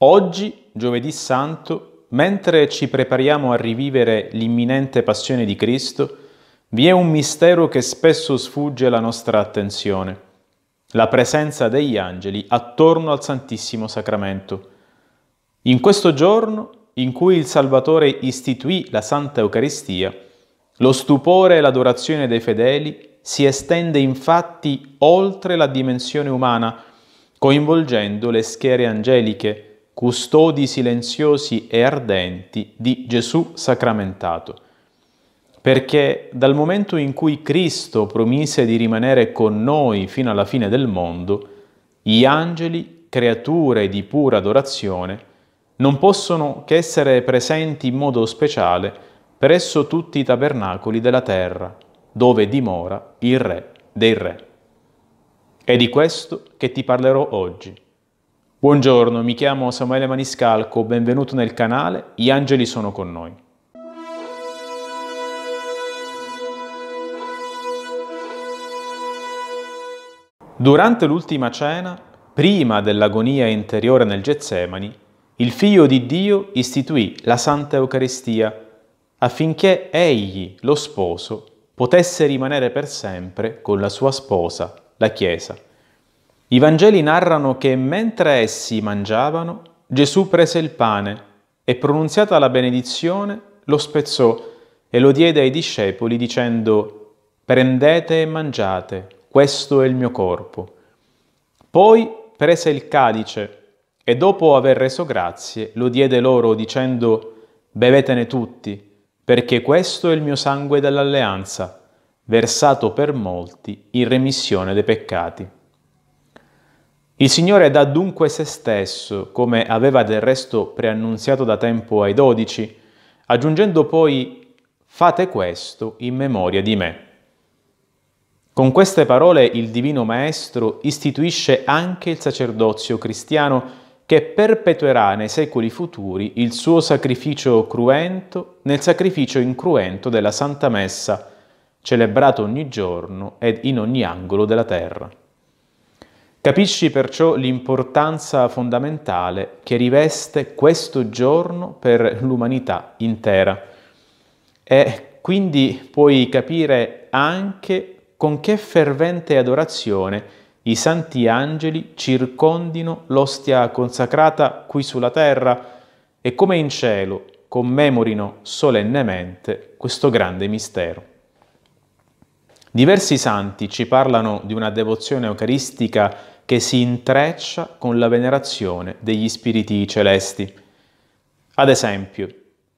Oggi, giovedì santo, mentre ci prepariamo a rivivere l'imminente passione di Cristo, vi è un mistero che spesso sfugge alla nostra attenzione, la presenza degli angeli attorno al Santissimo Sacramento. In questo giorno in cui il Salvatore istituì la Santa Eucaristia, lo stupore e l'adorazione dei fedeli si estende infatti oltre la dimensione umana, coinvolgendo le schiere angeliche, custodi silenziosi e ardenti di Gesù sacramentato. Perché dal momento in cui Cristo promise di rimanere con noi fino alla fine del mondo, gli angeli, creature di pura adorazione, non possono che essere presenti in modo speciale presso tutti i tabernacoli della terra, dove dimora il Re dei Re. È di questo che ti parlerò oggi Buongiorno, mi chiamo Samuele Maniscalco, benvenuto nel canale Gli angeli sono con noi. Durante l'ultima cena, prima dell'agonia interiore nel Getsemani, il Figlio di Dio istituì la Santa Eucaristia affinché egli, lo sposo, potesse rimanere per sempre con la sua sposa, la Chiesa. I Vangeli narrano che mentre essi mangiavano, Gesù prese il pane e pronunziata la benedizione lo spezzò e lo diede ai discepoli dicendo prendete e mangiate, questo è il mio corpo. Poi prese il calice e dopo aver reso grazie lo diede loro dicendo bevetene tutti, perché questo è il mio sangue dell'alleanza, versato per molti in remissione dei peccati. Il Signore dà dunque se stesso, come aveva del resto preannunziato da tempo ai dodici, aggiungendo poi fate questo in memoria di me. Con queste parole il Divino Maestro istituisce anche il sacerdozio cristiano che perpetuerà nei secoli futuri il suo sacrificio cruento nel sacrificio incruento della Santa Messa, celebrato ogni giorno ed in ogni angolo della terra. Capisci perciò l'importanza fondamentale che riveste questo giorno per l'umanità intera e quindi puoi capire anche con che fervente adorazione i santi angeli circondino l'ostia consacrata qui sulla terra e come in cielo commemorino solennemente questo grande mistero. Diversi santi ci parlano di una devozione eucaristica che si intreccia con la venerazione degli spiriti celesti. Ad esempio,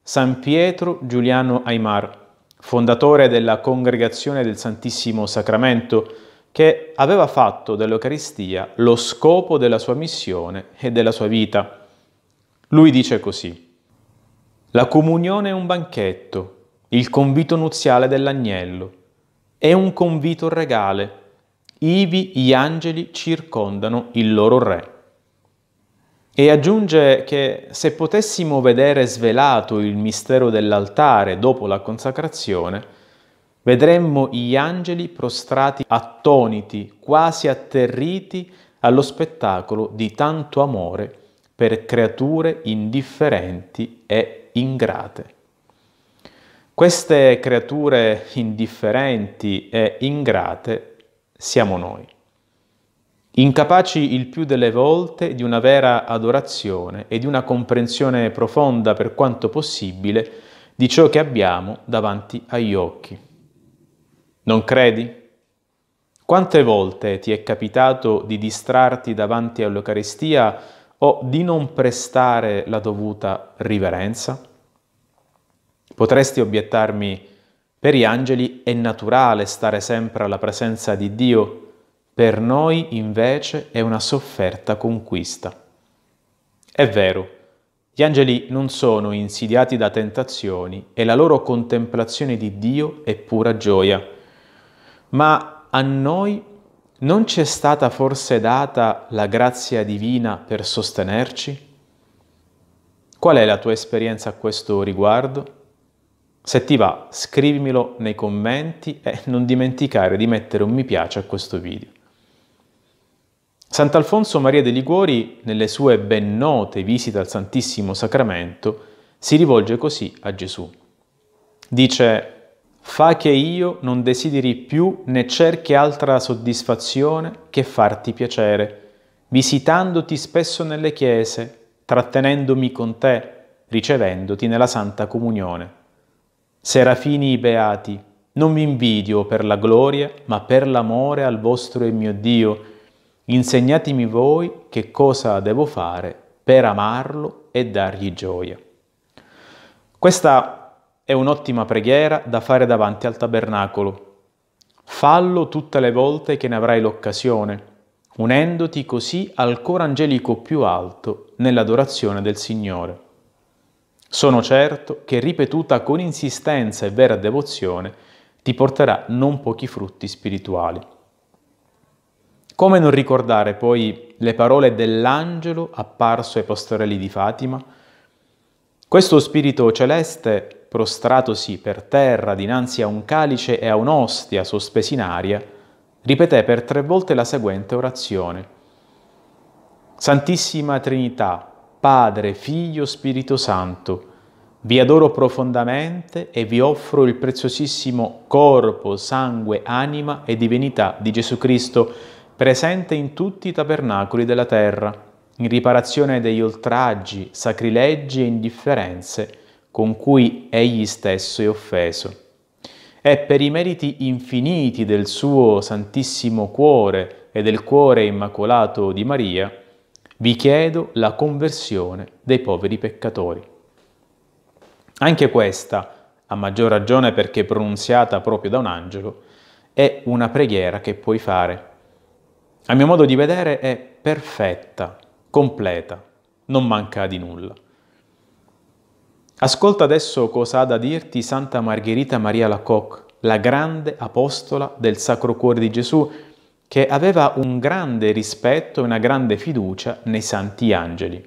San Pietro Giuliano Aimar, fondatore della Congregazione del Santissimo Sacramento, che aveva fatto dell'Eucaristia lo scopo della sua missione e della sua vita. Lui dice così, la comunione è un banchetto, il convito nuziale dell'agnello, è un convito regale, ivi gli angeli circondano il loro re. E aggiunge che se potessimo vedere svelato il mistero dell'altare dopo la consacrazione, vedremmo gli angeli prostrati attoniti, quasi atterriti allo spettacolo di tanto amore per creature indifferenti e ingrate. Queste creature indifferenti e ingrate siamo noi, incapaci il più delle volte di una vera adorazione e di una comprensione profonda per quanto possibile di ciò che abbiamo davanti agli occhi. Non credi? Quante volte ti è capitato di distrarti davanti all'Eucaristia o di non prestare la dovuta riverenza? Potresti obiettarmi per gli angeli è naturale stare sempre alla presenza di Dio, per noi invece è una sofferta conquista. È vero, gli angeli non sono insidiati da tentazioni e la loro contemplazione di Dio è pura gioia, ma a noi non ci è stata forse data la grazia divina per sostenerci? Qual è la tua esperienza a questo riguardo? Se ti va, scrivimelo nei commenti e non dimenticare di mettere un mi piace a questo video. Sant'Alfonso Maria de Liguori, nelle sue ben note visite al Santissimo Sacramento, si rivolge così a Gesù. Dice, fa che io non desideri più né cerchi altra soddisfazione che farti piacere, visitandoti spesso nelle chiese, trattenendomi con te, ricevendoti nella Santa Comunione Serafini beati, non vi invidio per la gloria, ma per l'amore al vostro e mio Dio. Insegnatemi voi che cosa devo fare per amarlo e dargli gioia. Questa è un'ottima preghiera da fare davanti al tabernacolo. Fallo tutte le volte che ne avrai l'occasione, unendoti così al coro angelico più alto nell'adorazione del Signore. Sono certo che ripetuta con insistenza e vera devozione ti porterà non pochi frutti spirituali. Come non ricordare poi le parole dell'angelo apparso ai pastorelli di Fatima? Questo spirito celeste, prostratosi per terra dinanzi a un calice e a un'ostia sospesi in aria, ripeté per tre volte la seguente orazione. Santissima Trinità, Padre, Figlio, Spirito Santo. Vi adoro profondamente e vi offro il preziosissimo corpo, sangue, anima e divinità di Gesù Cristo, presente in tutti i tabernacoli della terra, in riparazione degli oltraggi, sacrileggi e indifferenze con cui egli stesso è offeso. È per i meriti infiniti del suo Santissimo Cuore e del Cuore Immacolato di Maria, vi chiedo la conversione dei poveri peccatori. Anche questa, a maggior ragione perché pronunziata proprio da un angelo, è una preghiera che puoi fare. A mio modo di vedere è perfetta, completa, non manca di nulla. Ascolta adesso cosa ha da dirti Santa Margherita Maria Lacoque, la grande apostola del Sacro Cuore di Gesù, che aveva un grande rispetto e una grande fiducia nei santi angeli.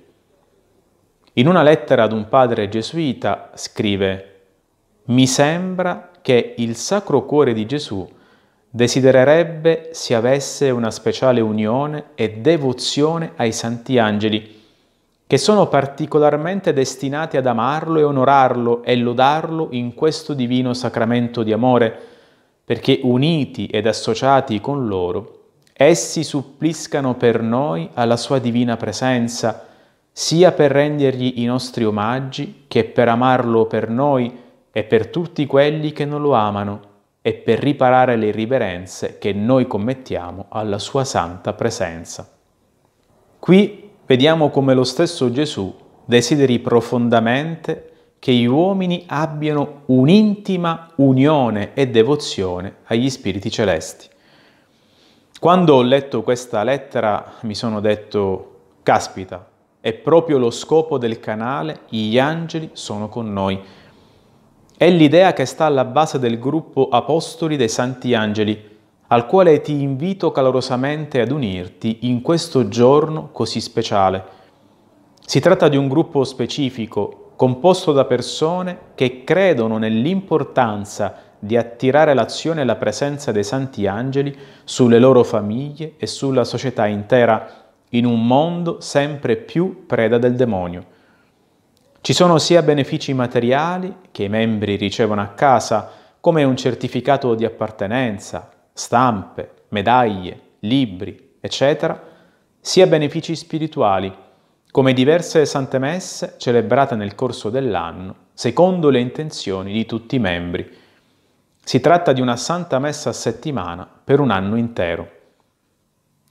In una lettera ad un padre gesuita scrive «Mi sembra che il Sacro Cuore di Gesù desidererebbe si avesse una speciale unione e devozione ai santi angeli, che sono particolarmente destinati ad amarlo e onorarlo e lodarlo in questo divino sacramento di amore» perché uniti ed associati con loro, essi suppliscano per noi alla sua divina presenza, sia per rendergli i nostri omaggi che per amarlo per noi e per tutti quelli che non lo amano e per riparare le irriverenze che noi commettiamo alla sua santa presenza. Qui vediamo come lo stesso Gesù desideri profondamente che gli uomini abbiano un'intima unione e devozione agli spiriti celesti. Quando ho letto questa lettera mi sono detto, caspita, è proprio lo scopo del canale, gli angeli sono con noi. È l'idea che sta alla base del gruppo Apostoli dei Santi Angeli, al quale ti invito calorosamente ad unirti in questo giorno così speciale. Si tratta di un gruppo specifico composto da persone che credono nell'importanza di attirare l'azione e la presenza dei santi angeli sulle loro famiglie e sulla società intera in un mondo sempre più preda del demonio. Ci sono sia benefici materiali che i membri ricevono a casa, come un certificato di appartenenza, stampe, medaglie, libri, eccetera, sia benefici spirituali, come diverse sante messe celebrate nel corso dell'anno, secondo le intenzioni di tutti i membri. Si tratta di una santa messa a settimana per un anno intero.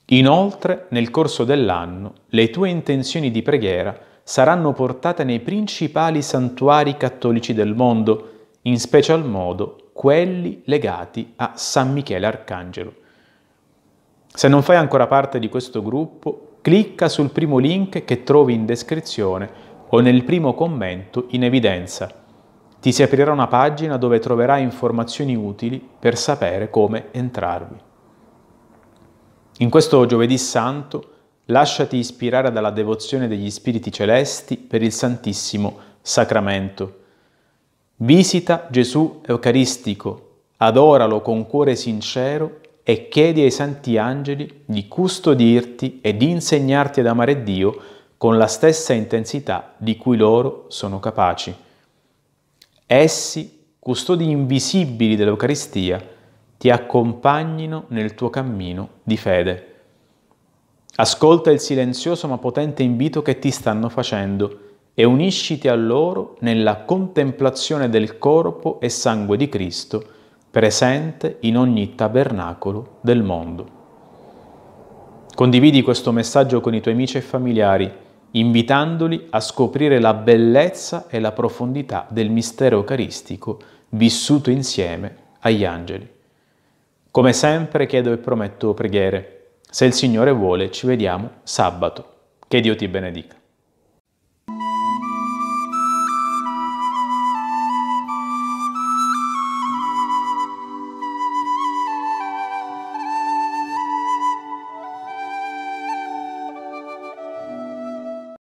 Inoltre, nel corso dell'anno, le tue intenzioni di preghiera saranno portate nei principali santuari cattolici del mondo, in special modo quelli legati a San Michele Arcangelo. Se non fai ancora parte di questo gruppo, Clicca sul primo link che trovi in descrizione o nel primo commento in evidenza. Ti si aprirà una pagina dove troverai informazioni utili per sapere come entrarvi. In questo giovedì santo lasciati ispirare dalla devozione degli spiriti celesti per il Santissimo Sacramento. Visita Gesù Eucaristico, adoralo con cuore sincero e chiedi ai santi angeli di custodirti e di insegnarti ad amare Dio con la stessa intensità di cui loro sono capaci. Essi, custodi invisibili dell'Eucaristia, ti accompagnino nel tuo cammino di fede. Ascolta il silenzioso ma potente invito che ti stanno facendo e unisciti a loro nella contemplazione del corpo e sangue di Cristo, presente in ogni tabernacolo del mondo. Condividi questo messaggio con i tuoi amici e familiari, invitandoli a scoprire la bellezza e la profondità del mistero eucaristico vissuto insieme agli angeli. Come sempre chiedo e prometto preghiere. Se il Signore vuole, ci vediamo sabato. Che Dio ti benedica.